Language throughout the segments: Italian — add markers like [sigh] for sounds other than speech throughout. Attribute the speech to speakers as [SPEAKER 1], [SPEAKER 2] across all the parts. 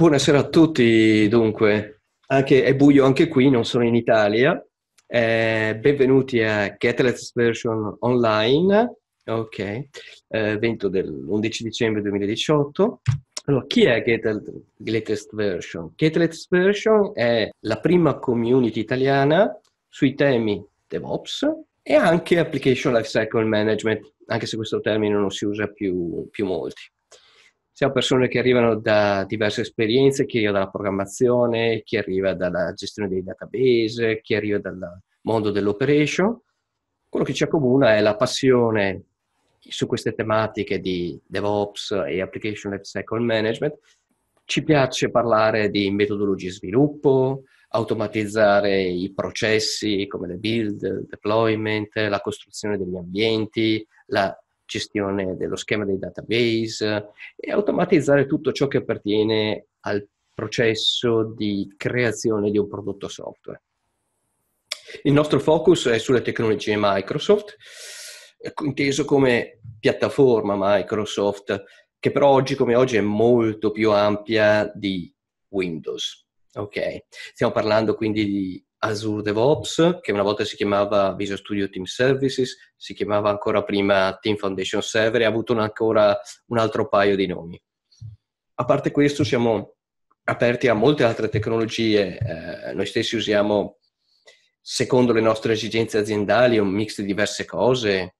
[SPEAKER 1] Buonasera a tutti, dunque, anche, è buio anche qui, non sono in Italia. Eh, benvenuti a Catalyst Version Online, ok, eh, evento dell'11 dicembre 2018. Allora, chi è Catalyst Version? Catalyst Version è la prima community italiana sui temi DevOps e anche Application Lifecycle Management, anche se questo termine non si usa più, più molti. Siamo persone che arrivano da diverse esperienze, chi arriva dalla programmazione, chi arriva dalla gestione dei database, chi arriva dal mondo dell'operation. Quello che ci accomuna è la passione su queste tematiche di DevOps e Application Lifecycle Management. Ci piace parlare di metodologie sviluppo, automatizzare i processi come le build, il deployment, la costruzione degli ambienti, la gestione dello schema dei database e automatizzare tutto ciò che appartiene al processo di creazione di un prodotto software. Il nostro focus è sulle tecnologie Microsoft, inteso come piattaforma Microsoft, che però oggi come oggi è molto più ampia di Windows. Ok, stiamo parlando quindi di Azure DevOps, che una volta si chiamava Visual Studio Team Services, si chiamava ancora prima Team Foundation Server e ha avuto un ancora un altro paio di nomi. A parte questo, siamo aperti a molte altre tecnologie. Eh, noi stessi usiamo, secondo le nostre esigenze aziendali, un mix di diverse cose.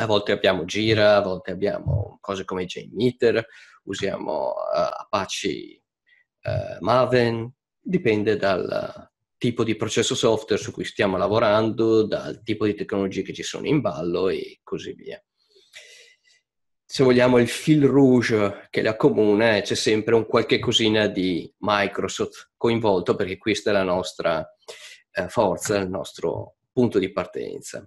[SPEAKER 1] A volte abbiamo Gira, a volte abbiamo cose come JMeter, usiamo uh, Apache uh, Maven, dipende dal, tipo di processo software su cui stiamo lavorando, dal tipo di tecnologie che ci sono in ballo e così via. Se vogliamo il fil rouge che la comune, c'è sempre un qualche cosina di Microsoft coinvolto perché questa è la nostra eh, forza, il nostro punto di partenza.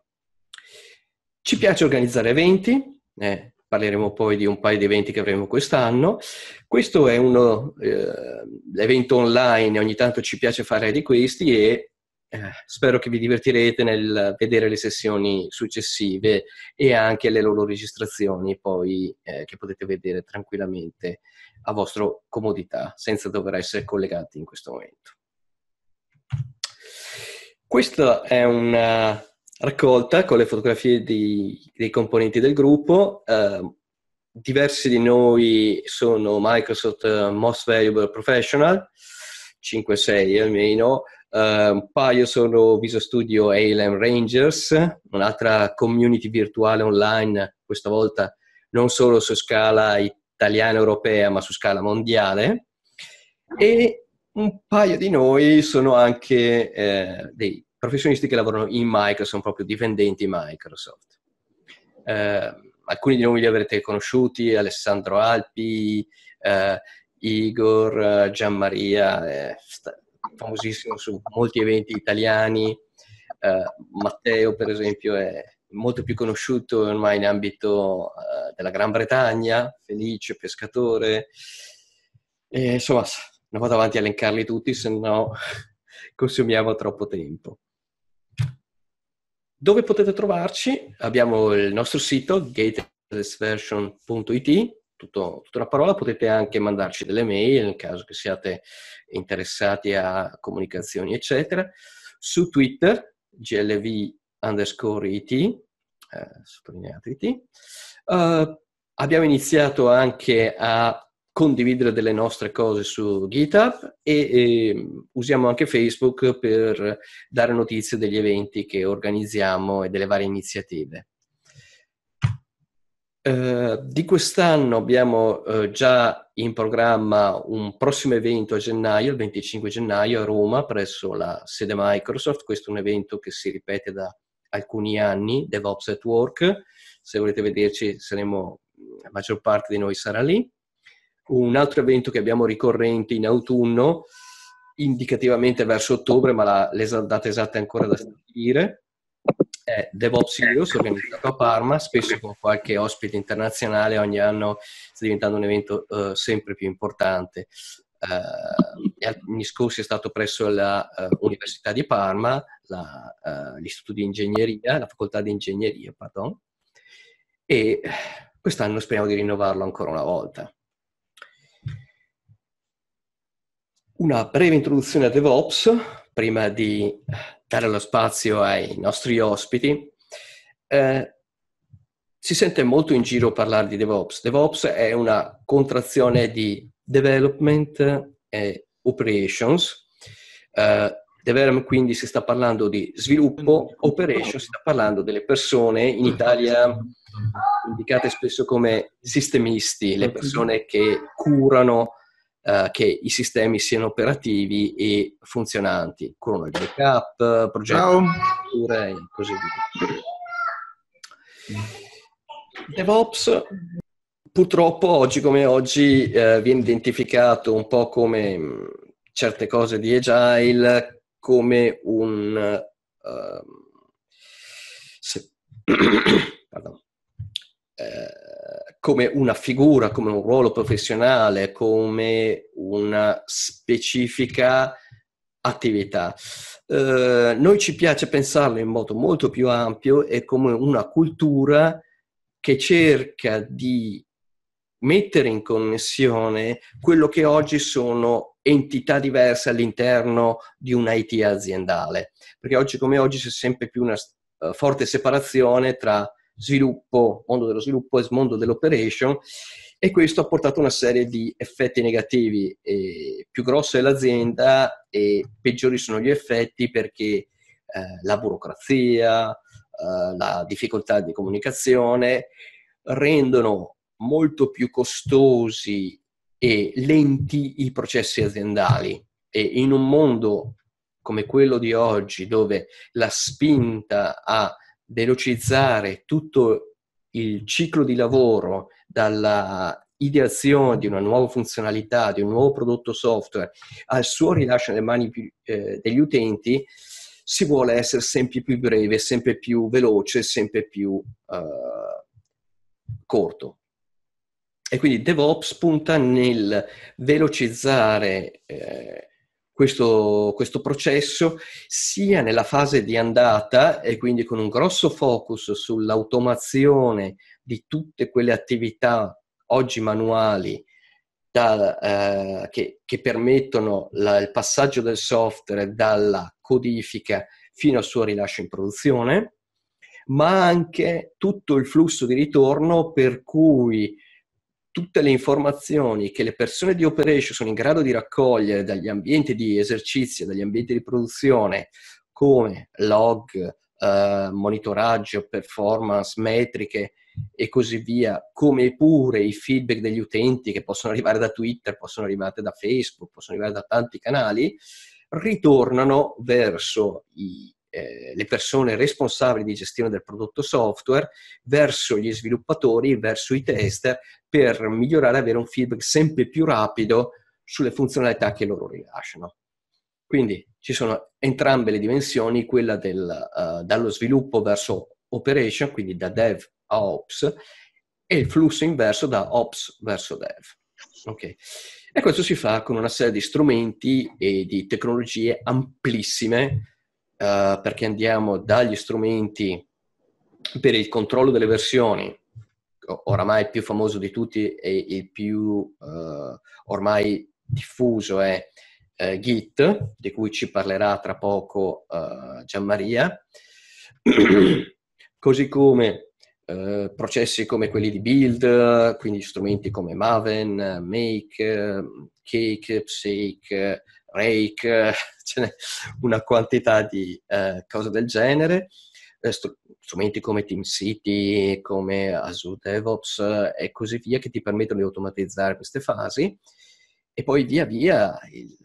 [SPEAKER 1] Ci piace organizzare eventi, eh, parleremo poi di un paio di eventi che avremo quest'anno. Questo è un eh, evento online, ogni tanto ci piace fare di questi e eh, spero che vi divertirete nel vedere le sessioni successive e anche le loro registrazioni poi eh, che potete vedere tranquillamente a vostra comodità, senza dover essere collegati in questo momento. Questa è una raccolta con le fotografie di, dei componenti del gruppo. Eh, diversi di noi sono Microsoft eh, Most Valuable Professional, 5-6 almeno, Uh, un paio sono Visual Studio ALM Rangers, un'altra community virtuale online, questa volta non solo su scala italiana-europea, ma su scala mondiale. E un paio di noi sono anche eh, dei professionisti che lavorano in Microsoft, proprio dipendenti Microsoft. Eh, alcuni di noi li avrete conosciuti, Alessandro Alpi, eh, Igor, eh, Gianmaria, eh, famosissimo su molti eventi italiani. Eh, Matteo, per esempio, è molto più conosciuto ormai in ambito eh, della Gran Bretagna, felice, pescatore. E, insomma, non vado avanti a elencarli tutti, se no [laughs] consumiamo troppo tempo. Dove potete trovarci? Abbiamo il nostro sito gatelessversion.it, tutto, tutta una parola, potete anche mandarci delle mail nel caso che siate interessati a comunicazioni, eccetera. Su Twitter, glv underscore it, eh, sottolineato it. Uh, eh, abbiamo iniziato anche a condividere delle nostre cose su GitHub e, e, usiamo anche Facebook per dare notizie degli eventi che organizziamo e delle varie iniziative. Eh, di quest'anno abbiamo eh, già in programma un prossimo evento a gennaio, il 25 gennaio a Roma presso la sede Microsoft. Questo è un evento che si ripete da alcuni anni, DevOps at Work. Se volete vederci, saremo, la maggior parte di noi sarà lì un altro evento che abbiamo ricorrente in autunno, indicativamente verso ottobre, ma la, la data esatta è ancora da stabilire, è DevOps Heroes organizzato a Parma, spesso con qualche ospite internazionale, ogni anno sta diventando un evento uh, sempre più importante. Uh, eh, gli scorsi è stato presso l'Università eh, uh, di Parma, la, l'Istituto di Ingegneria, la Facoltà di Ingegneria, pardon, e quest'anno speriamo di rinnovarlo ancora una volta. una breve introduzione a DevOps prima di eh, dare lo spazio ai nostri ospiti. Eh, si sente molto in giro parlare di DevOps. DevOps è una contrazione di Development e Operations. Eh, Development quindi si sta parlando di sviluppo, Operations si sta parlando delle persone in Italia indicate spesso come sistemisti, le persone che curano eh, che i sistemi siano operativi e funzionanti, con il backup, progetti e così via. DevOps purtroppo oggi come oggi eh, viene identificato un po' come mh, mm, certe cose di Agile, come un... Uh, se, [coughs] eh, come una figura, come un ruolo professionale, come una specifica attività. Eh, noi ci piace pensarlo in modo molto più ampio e come una cultura che cerca di mettere in connessione quello che oggi sono entità diverse all'interno di un'IT aziendale, perché oggi come oggi c'è sempre più una eh, forte separazione tra sviluppo, mondo dello sviluppo e mondo dell'operation e questo ha portato a una serie di effetti negativi. E più grossa è l'azienda e peggiori sono gli effetti perché eh, la burocrazia, eh, la difficoltà di comunicazione rendono molto più costosi e lenti i processi aziendali e in un mondo come quello di oggi dove la spinta a velocizzare tutto il ciclo di lavoro dalla ideazione di una nuova funzionalità, di un nuovo prodotto software, al suo rilascio nelle mani più, eh, degli utenti, si vuole essere sempre più breve, sempre più veloce, sempre più eh, corto. E quindi DevOps punta nel velocizzare eh, questo, questo, processo sia nella fase di andata e quindi con un grosso focus sull'automazione di tutte quelle attività oggi manuali da, eh, che, che, permettono la, il passaggio del software dalla codifica fino al suo rilascio in produzione, ma anche tutto il flusso di ritorno per cui tutte le informazioni che le persone di operation sono in grado di raccogliere dagli ambienti di esercizio, dagli ambienti di produzione, come log, eh, monitoraggio, performance, metriche e così via, come pure i feedback degli utenti che possono arrivare da Twitter, possono arrivare da Facebook, possono arrivare da tanti canali, ritornano verso i, eh, le persone responsabili di gestione del prodotto software verso gli sviluppatori, verso i tester, per migliorare e avere un feedback sempre più rapido sulle funzionalità che loro rilasciano. Quindi ci sono entrambe le dimensioni, quella del, uh, dallo sviluppo verso operation, quindi da dev a ops, e il flusso inverso da ops verso dev. Okay. E questo si fa con una serie di strumenti e di tecnologie amplissime eh, perché andiamo dagli strumenti per il controllo delle versioni, oramai il più famoso di tutti e il più uh, ormai diffuso è uh, Git, di cui ci parlerà tra poco Gianmaria, [clears throat] così come Uh, processi come quelli di build, quindi strumenti come Maven, Make, Cake, Psake, rake, eh, [laughs] ce n'è una quantità di eh, cose del genere, eh, strumenti come Team City, come Azure DevOps eh, e così via che ti permettono di automatizzare queste fasi e poi via via il,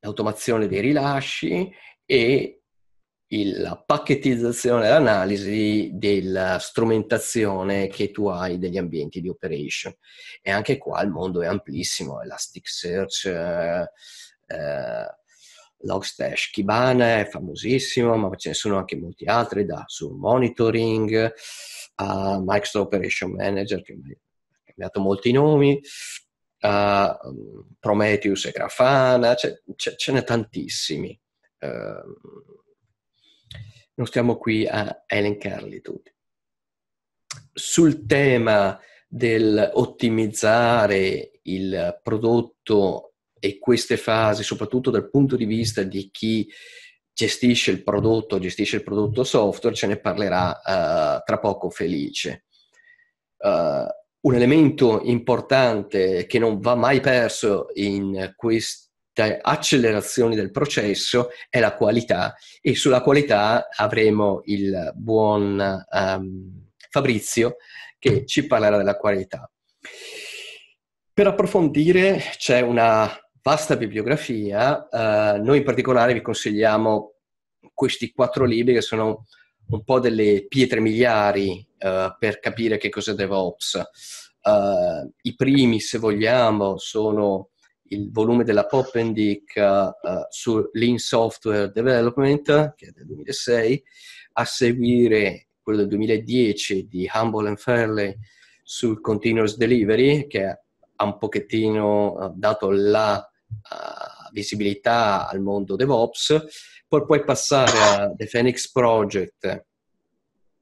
[SPEAKER 1] l'automazione dei rilasci e il, la pacchettizzazione e l'analisi della strumentazione che tu hai degli ambienti di operation. E anche qua il mondo è amplissimo, Elasticsearch, eh, eh, Logstash Kibana è famosissimo, ma ce ne sono anche molti altri, da Sur Monitoring a Microsoft Operation Manager, che ha cambiato molti nomi, a mm, Prometheus e Grafana, ce, ce, ce n'è tantissimi. Uh, non stiamo qui a elencarli tutti. Sul tema dell'ottimizzare il prodotto e queste fasi, soprattutto dal punto di vista di chi gestisce il prodotto, gestisce il prodotto software, ce ne parlerà uh, tra poco Felice. Uh, un elemento importante che non va mai perso in queste accelerazioni del processo è la qualità e sulla qualità avremo il buon um, Fabrizio che ci parlerà della qualità. Per approfondire c'è una vasta bibliografia. Eh, noi in particolare vi consigliamo questi quattro libri che sono un po' delle pietre miliari eh, per capire che cos'è DevOps. Eh, I primi, se vogliamo, sono il volume della Poppendick uh, su Lean Software Development, che è del 2006, a seguire quello del 2010 di Humble and Fairley sul Continuous Delivery, che ha un pochettino eh, dato la eh, visibilità al mondo DevOps, poi puoi passare a The Phoenix Project,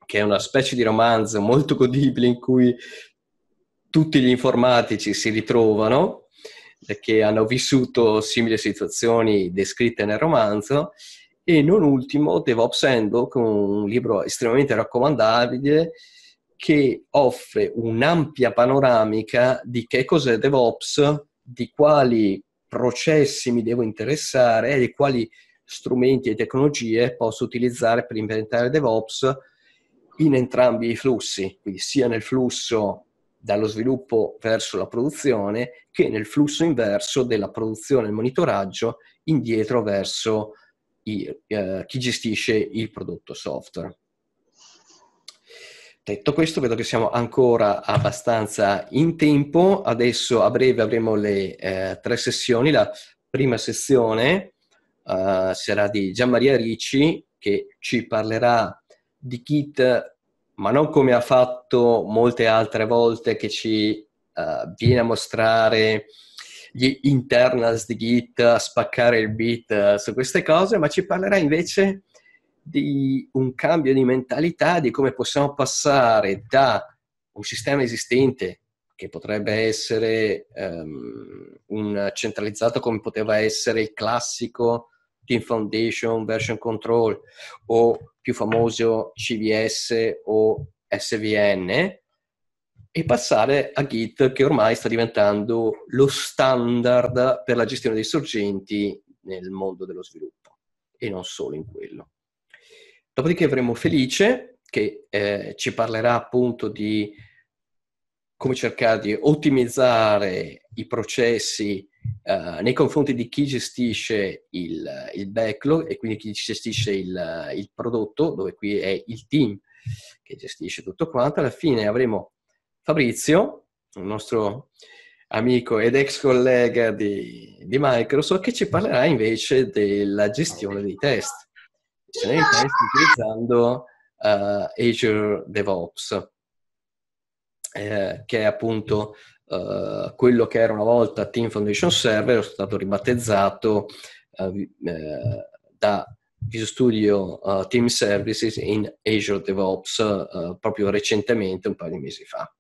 [SPEAKER 1] che è una specie di romanzo molto godibile in cui tutti gli informatici si ritrovano che hanno vissuto simili situazioni descritte nel romanzo e non ultimo DevOps Handbook, un libro estremamente raccomandabile che offre un'ampia panoramica di che cos'è DevOps, di quali processi mi devo interessare e quali strumenti e tecnologie posso utilizzare per implementare DevOps in entrambi i flussi, quindi sia nel flusso dallo sviluppo verso la produzione che nel flusso inverso della produzione e monitoraggio indietro verso i, eh, chi gestisce il prodotto software. Detto questo, vedo che siamo ancora abbastanza in tempo. Adesso a breve avremo le eh, tre sessioni. La prima sessione uh, sarà di Gianmaria Ricci che ci parlerà di Git, ma non come ha fatto molte altre volte che ci uh, viene a mostrare gli internals di Git, a spaccare il bit uh, eh, su queste cose, ma ci parlerà invece di un cambio di mentalità di come possiamo passare da un sistema esistente che potrebbe essere um, un centralizzato come poteva essere il classico Team Foundation Version Control o più famoso CVS o SVN e passare a Git che ormai sta diventando lo standard per la gestione dei sorgenti nel mondo dello sviluppo e non solo in quello. Dopodiché avremo Felice che eh, ci parlerà appunto di come cercare di ottimizzare i processi eh, nei confronti di chi gestisce il, il, backlog e quindi chi gestisce il, il prodotto, dove qui è il team che gestisce tutto quanto. Alla fine avremo Fabrizio, un nostro amico ed ex collega di, di, Microsoft, che ci parlerà invece della gestione dei test in test utilizzando uh, Azure DevOps, eh, che è appunto uh, quello che era una volta Team Foundation Server, è stato ribattezzato uh, da Visual Studio Team Services in Azure DevOps proprio recentemente, un paio di mesi fa.